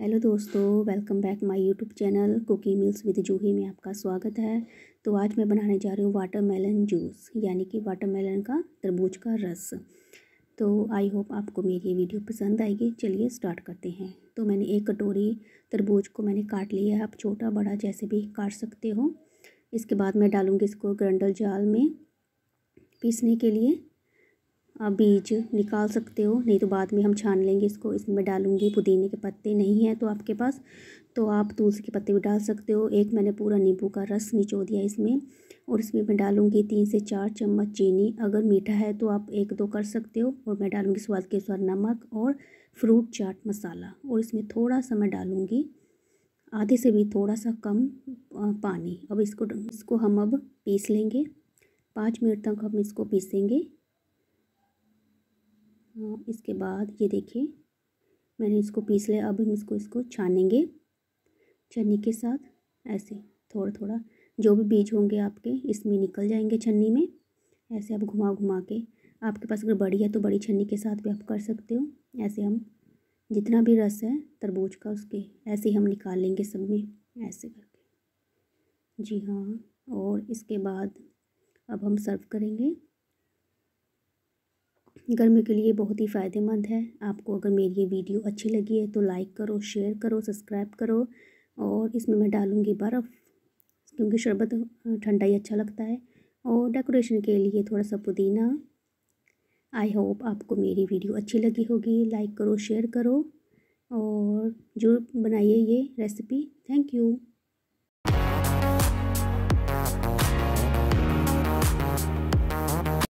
hello दोस्तों welcome back my YouTube channel cookie meals with Juhi में आपका स्वागत है तो आज मैं बनाने जा रही हूँ वाटरमेलन जूस यानी कि वाटरमेलन का तरबूज का रस तो आई होप आपको मेरी ये वीडियो पसंद आएगी चलिए स्टार्ट करते हैं तो मैंने एक कटोरी तरबूज को मैंने काट लिया है आप छोटा बड़ा जैसे भी काट सकते हो इसके बाद मैं डालूँगी इसको ग्रंडल जाल में पीसने के लिए बीज निकाल सकते हो नहीं तो बाद में हम छान लेंगे इसको इसमें मैं डालूँगी पुदीने के पत्ते नहीं हैं तो आपके पास तो आप तुलसी के पत्ते भी डाल सकते हो एक मैंने पूरा नींबू का रस निचो दिया इसमें और इसमें मैं डालूँगी तीन से चार चम्मच चीनी अगर मीठा है तो आप एक दो कर सकते हो और मैं डालूँगी स्वाद के अनुसार नमक और फ्रूट चाट मसाला और इसमें थोड़ा सा मैं डालूँगी आधे से भी थोड़ा सा कम पानी अब इसको इसको हम अब पीस लेंगे पाँच मिनट तक हम इसको पीसेंगे हाँ, इसके बाद ये देखिए मैंने इसको पीस लिया अब हम इसको इसको छानेंगे छन्नी के साथ ऐसे थोड़ा थोड़ा जो भी बीज होंगे आपके इसमें निकल जाएंगे छन्नी में ऐसे आप घुमा घुमा के आपके पास अगर बड़ी है तो बड़ी छन्नी के साथ भी आप कर सकते हो ऐसे हम जितना भी रस है तरबूज का उसके ऐसे ही हम निकाल लेंगे सब में ऐसे करके जी हाँ और इसके बाद अब हम सर्व करेंगे गर्मी के लिए बहुत ही फ़ायदेमंद है आपको अगर मेरी ये वीडियो अच्छी लगी है तो लाइक करो शेयर करो सब्सक्राइब करो और इसमें मैं डालूँगी बर्फ़ क्योंकि शरबत ठंडा ही अच्छा लगता है और डेकोरेशन के लिए थोड़ा सा पुदीना आई होप आपको मेरी वीडियो अच्छी लगी होगी लाइक करो शेयर करो और जरूर बनाइए ये रेसिपी थैंक यू